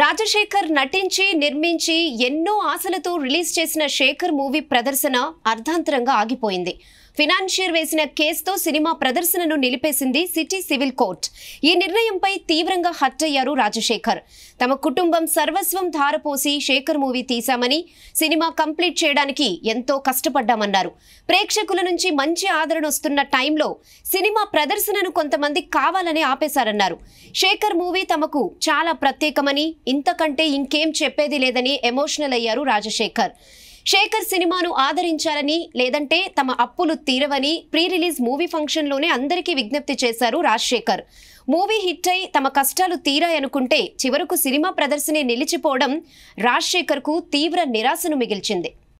రాజశేఖర్ నటించి నిర్మించి ఎన్నో ఆశలతో రిలీజ్ చేసిన శేఖర్ మూవీ ప్రదర్శన అర్ధాంతరంగా ఆగిపోయింది ఫినాన్షియర్ వేసిన కేసుతో సినిమా ప్రదర్శనను నిలిపేసింది సిటీ సివిల్ కోర్ట్ ఈ నిర్ణయంపై తీవ్రంగా అయ్యారు రాజశేఖర్ తమ కుటుంబం సర్వస్వం ధారపోసి శేఖర్ మూవీ తీశామని సినిమా కంప్లీట్ చేయడానికి ఎంతో కష్టపడ్డామన్నారు ప్రేక్షకుల నుంచి మంచి ఆదరణ వస్తున్న టైంలో సినిమా ప్రదర్శనను కొంతమంది కావాలని ఆపేశారన్నారు శేఖర్ మూవీ తమకు చాలా ప్రత్యేకమని ఇంతకంటే ఇంకేం చెప్పేది లేదని ఎమోషనల్ అయ్యారు రాజశేఖర్ శేఖర్ సినిమాను ఆదరించాలని లేదంటే తమ అప్పులు తీరవని ప్రీ రిలీజ్ మూవీ ఫంక్షన్లోనే అందరికీ విజ్ఞప్తి చేశారు రాజశేఖర్ మూవీ హిట్ అయి తమ కష్టాలు తీరాయనుకుంటే చివరకు సినిమా ప్రదర్శనే నిలిచిపోవడం రాజశేఖర్కు తీవ్ర నిరాశను మిగిల్చింది